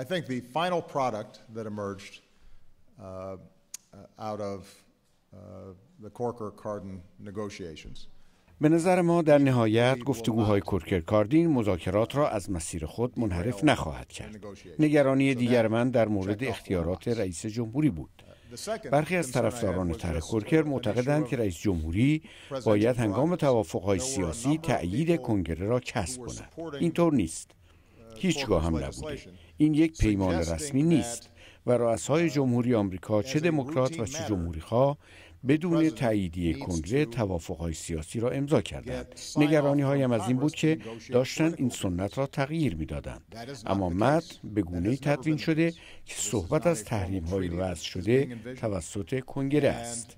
I think the final product that emerged uh, uh out of uh, the Corker negotiations به نظر ما در نهایت گفتگوهای کورکر کاردین مذاکرات را از مسیر خود منحرف نخواهد کرد. نگرانی دیگر من در مورد اختیارات رئیس جمهوری بود. Uh, برخی از طرفداران طرح کورکر معتقدند که رئیس جمهوری باید هنگام توافقهای سیاسی تأیید کنگره را کسب کند. اینطور نیست. هیچگاه هم نبوده این یک پیمان رسمی نیست و رؤسای uh, جمهوری آمریکا چه دموکرات و چه جمهوری جمهوریخواه بدون تاییدیه کنگره توافقهای سیاسی را امضا کردند نگرانی هایم از این بود که داشتن این سنت را تغییر میدادند اما مد به گونه تدوین شده که صحبت از تحریم های وضع شده توسط کنگره است